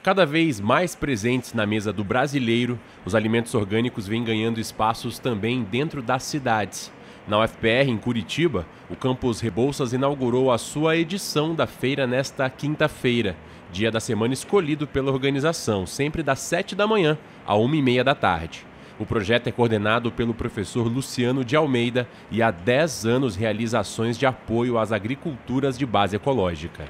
Cada vez mais presentes na mesa do brasileiro, os alimentos orgânicos vêm ganhando espaços também dentro das cidades. Na UFPR, em Curitiba, o campus Rebouças inaugurou a sua edição da feira nesta quinta-feira, dia da semana escolhido pela organização, sempre das 7 da manhã a 1 e meia da tarde. O projeto é coordenado pelo professor Luciano de Almeida e há 10 anos realiza ações de apoio às agriculturas de base ecológica.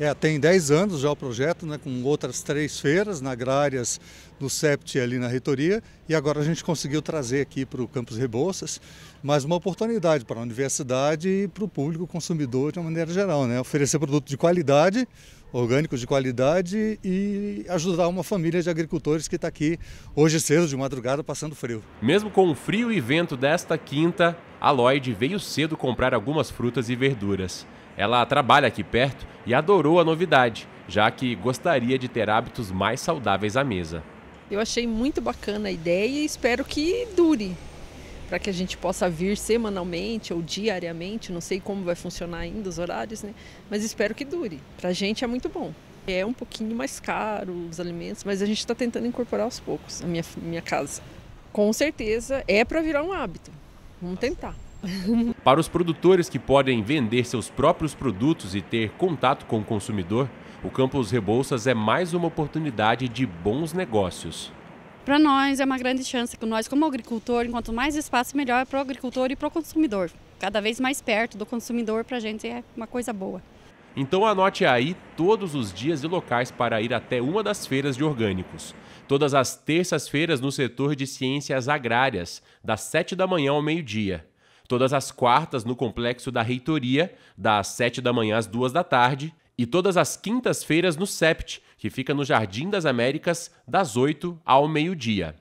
É, tem 10 anos já o projeto, né, com outras três feiras, na Agrárias, no CEPT ali na reitoria, e agora a gente conseguiu trazer aqui para o Campus Rebouças mais uma oportunidade para a universidade e para o público consumidor de uma maneira geral, né? oferecer produto de qualidade orgânicos de qualidade e ajudar uma família de agricultores que está aqui hoje cedo, de madrugada, passando frio. Mesmo com o frio e vento desta quinta, a Lloyd veio cedo comprar algumas frutas e verduras. Ela trabalha aqui perto e adorou a novidade, já que gostaria de ter hábitos mais saudáveis à mesa. Eu achei muito bacana a ideia e espero que dure para que a gente possa vir semanalmente ou diariamente, não sei como vai funcionar ainda os horários, né? Mas espero que dure. Para a gente é muito bom. É um pouquinho mais caro os alimentos, mas a gente está tentando incorporar aos poucos na minha, minha casa. Com certeza é para virar um hábito. Vamos tentar. Para os produtores que podem vender seus próprios produtos e ter contato com o consumidor, o Campus Rebouças é mais uma oportunidade de bons negócios. Para nós é uma grande chance que nós, como agricultor, quanto mais espaço, melhor para o agricultor e para o consumidor. Cada vez mais perto do consumidor, para a gente é uma coisa boa. Então anote aí todos os dias e locais para ir até uma das feiras de orgânicos. Todas as terças-feiras no setor de ciências agrárias, das 7 da manhã ao meio-dia. Todas as quartas no complexo da reitoria, das 7 da manhã às 2 da tarde e todas as quintas-feiras no SEPT, que fica no Jardim das Américas, das 8 ao meio-dia.